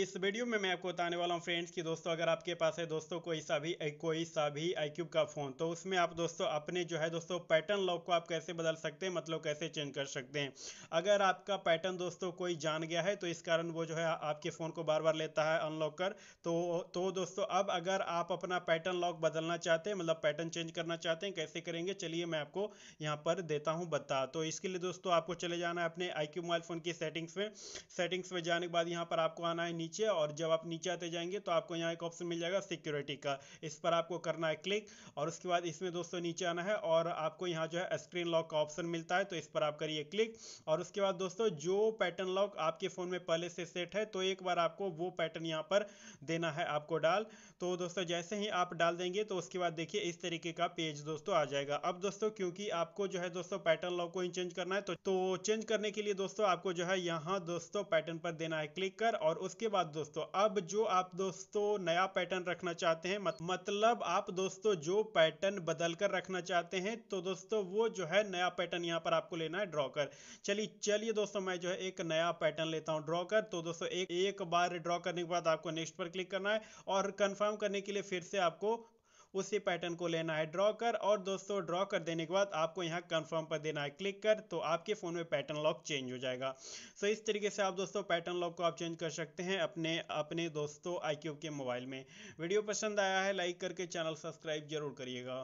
इस वीडियो में मैं आपको बताने वाला हूँ फ्रेंड्स कि दोस्तों अगर आपके पास है दोस्तों कोई सा भी कोई सा भी आई क्यूब का फ़ोन तो उसमें आप दोस्तों अपने जो है दोस्तों पैटर्न लॉक को आप कैसे बदल सकते हैं मतलब कैसे चेंज कर सकते हैं अगर आपका पैटर्न दोस्तों कोई जान गया है तो इस कारण वो जो है आपके फ़ोन को बार बार लेता है अनलॉक कर तो तो दोस्तों अब अगर आप अपना पैटर्न लॉक बदलना चाहते हैं मतलब पैटर्न चेंज करना चाहते हैं कैसे करेंगे चलिए मैं आपको यहाँ पर देता हूँ बता तो इसके लिए दोस्तों आपको चले जाना है अपने आई मोबाइल फ़ोन की सेटिंग्स में सेटिंग्स में जाने के बाद यहाँ पर आपको आना है नीचे और जब आप नीचे आते जाएंगे तो आपको यहाँ एक ऑप्शन मिल जाएगा सिक्योरिटी का इस पर आपको करना है क्लिक और उसके बाद इसमें दोस्तों नीचे आना है और आपको यहाँ जो है स्क्रीन लॉक का ऑप्शन मिलता है तो इस पर आप करिए क्लिक और उसके बाद दोस्तों जो पैटर्न लॉक आपके फ़ोन में पहले से सेट है तो एक बार आपको वो पैटर्न यहाँ पर देना है आपको डाल तो दोस्तों जैसे ही आप डाल देंगे तो उसके बाद देखिए इस तरीके का पेज दोस्तों आ जाएगा अब दोस्तों क्योंकि आपको जो है दोस्तों पैटर्न लॉक को ही चेंज करना है तो, तो चेंज करने के लिए दोस्तों आपको जो है यहाँ दोस्तों पैटर्न पर देना है क्लिक कर और उसके बाद दोस्तों अब जो आप दोस्तों नया पैटर्न रखना चाहते हैं मत, मतलब आप दोस्तों जो पैटर्न बदल कर रखना चाहते हैं तो दोस्तों वो जो है नया पैटर्न यहाँ पर आपको लेना है ड्रॉ कर चलिए चलिए दोस्तों मैं जो है एक नया पैटर्न लेता हूँ ड्रॉ कर तो दोस्तों एक एक बार ड्रॉ करने के बाद आपको नेक्स्ट पर क्लिक करना है और कन्फर्म करने के लिए फिर से आपको उसी पैटर्न को लेना है ड्रॉ कर और दोस्तों ड्रॉ कर देने के बाद आपको यहाँ कन्फर्म पर देना है क्लिक कर तो आपके फ़ोन में पैटर्न लॉक चेंज हो जाएगा सो इस तरीके से आप दोस्तों पैटर्न लॉक को आप चेंज कर सकते हैं अपने अपने दोस्तों आई के मोबाइल में वीडियो पसंद आया है लाइक करके चैनल सब्सक्राइब जरूर करिएगा